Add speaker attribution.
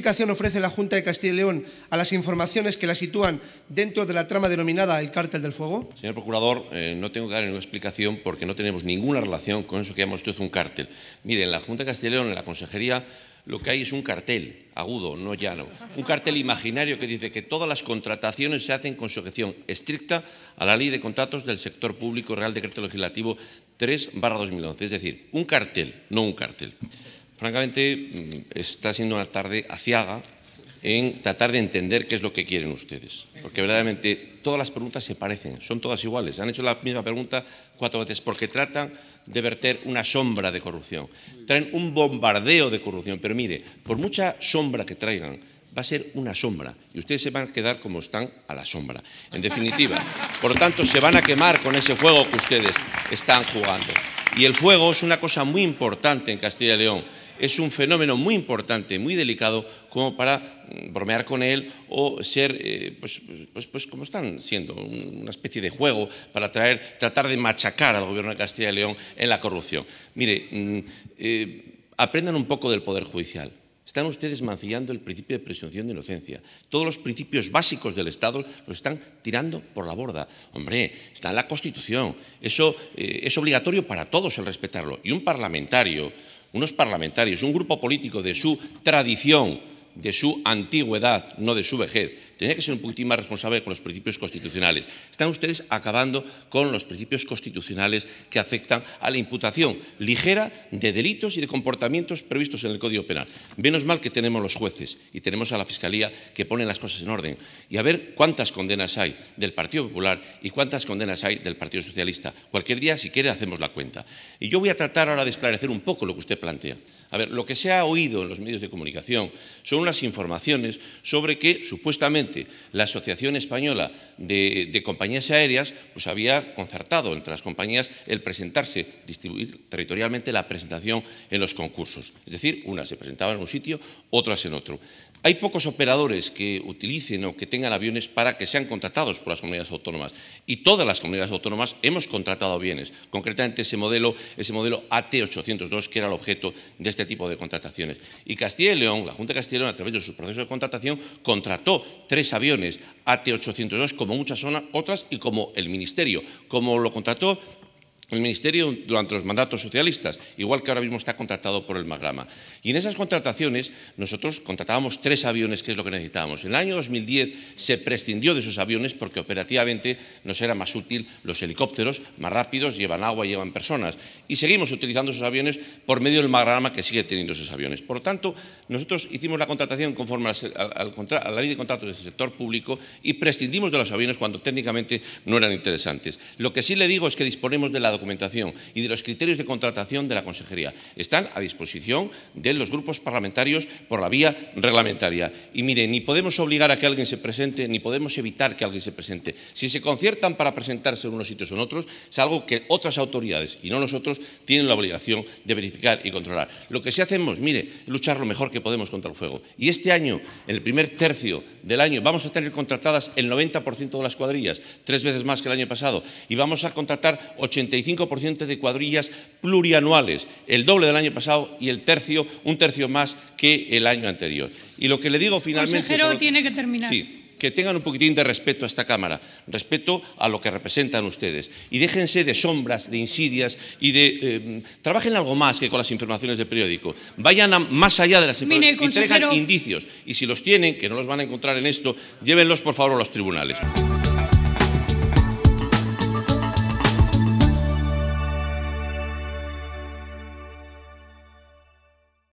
Speaker 1: explicación ofrece la Junta de Castilla y León a las informaciones que la sitúan dentro de la trama denominada el cártel del fuego? Señor Procurador, eh, no tengo que dar ninguna explicación porque no tenemos ninguna relación con eso que llamamos usted un cártel. Mire, en la Junta de Castilla y León, en la Consejería, lo que hay es un cartel agudo, no llano, un cartel imaginario que dice que todas las contrataciones se hacen con sujeción estricta a la Ley de Contratos del Sector Público Real Decreto Legislativo 3/2011, es decir, un cartel, no un cártel francamente mm, está siendo una tarde aciaga en tratar de entender qué es lo que quieren ustedes. Porque verdaderamente todas las preguntas se parecen, son todas iguales. Han hecho la misma pregunta cuatro veces porque tratan de verter una sombra de corrupción. Traen un bombardeo de corrupción, pero mire, por mucha sombra que traigan, va a ser una sombra y ustedes se van a quedar como están a la sombra, en definitiva. Por lo tanto, se van a quemar con ese fuego que ustedes están jugando. Y el fuego es una cosa muy importante en Castilla y León es un fenómeno muy importante, muy delicado, como para mm, bromear con él o ser, eh, pues, pues, pues, como están siendo, una especie de juego para traer, tratar de machacar al gobierno de Castilla y León en la corrupción. Mire, mm, eh, aprendan un poco del Poder Judicial. Están ustedes mancillando el principio de presunción de inocencia. Todos los principios básicos del Estado los están tirando por la borda. Hombre, está en la Constitución. Eso eh, es obligatorio para todos el respetarlo. Y un parlamentario, unos parlamentarios, un grupo político de su tradición, de su antigüedad, no de su vejez, Tenía que ser un poquitín más responsable con los principios constitucionales. Están ustedes acabando con los principios constitucionales que afectan a la imputación ligera de delitos y de comportamientos previstos en el Código Penal. Menos mal que tenemos los jueces y tenemos a la Fiscalía que ponen las cosas en orden. Y a ver cuántas condenas hay del Partido Popular y cuántas condenas hay del Partido Socialista. Cualquier día, si quiere, hacemos la cuenta. Y yo voy a tratar ahora de esclarecer un poco lo que usted plantea. A ver, lo que se ha oído en los medios de comunicación son unas informaciones sobre que supuestamente la Asociación Española de, Compañías Aéreas, pues había concertado entre las compañías el presentarse, distribuir territorialmente la presentación en los concursos. Es decir, unas se presentaban en un sitio, otras en otro. Hay pocos operadores que utilicen o que tengan aviones para que sean contratados por las comunidades autónomas y todas las comunidades autónomas hemos contratado aviones, concretamente ese modelo, ese modelo AT802 que era el objeto de este tipo de contrataciones. Y Castilla y León, la Junta de Castilla y León a través de su proceso de contratación contrató tres aviones AT-802 como muchas otras y como el Ministerio, como lo contrató el Ministerio durante los mandatos socialistas, igual que ahora mismo está contratado por el Magrama. Y en esas contrataciones nosotros contratábamos tres aviones, que es lo que necesitábamos. En el año 2010 se prescindió de esos aviones porque operativamente nos era más útil los helicópteros, más rápidos, llevan agua, llevan personas. Y seguimos utilizando esos aviones por medio del Magrama que sigue teniendo esos aviones. Por lo tanto, nosotros hicimos la contratación conforme a la ley de contratos del sector público y prescindimos de los aviones cuando técnicamente no eran interesantes. Lo que sí le digo es que disponemos de la documentación y de los criterios de contratación de la Consejería. Están a disposición de los grupos parlamentarios por la vía reglamentaria. Y mire, ni podemos obligar a que alguien se presente, ni podemos evitar que alguien se presente. Si se conciertan para presentarse en unos sitios o en otros, es algo que otras autoridades, y no nosotros, tienen la obligación de verificar y controlar. Lo que sí hacemos, mire, luchar lo mejor que podemos contra el fuego. Y este año, en el primer tercio del año, vamos a tener contratadas el 90% de las cuadrillas, tres veces más que el año pasado, y vamos a contratar 85 ciento de cuadrillas plurianuales, el doble del año pasado y el tercio, un tercio más que el año anterior. Y lo que le digo finalmente... Consejero, tiene que terminar. Sí, que tengan un poquitín de respeto a esta Cámara, respeto a lo que representan ustedes. Y déjense de sombras, de insidias y de... Eh, trabajen algo más que con las informaciones de periódico. Vayan más allá de las informaciones y traigan indicios. Y si los tienen, que no los van a encontrar en esto, llévenlos por favor a los tribunales.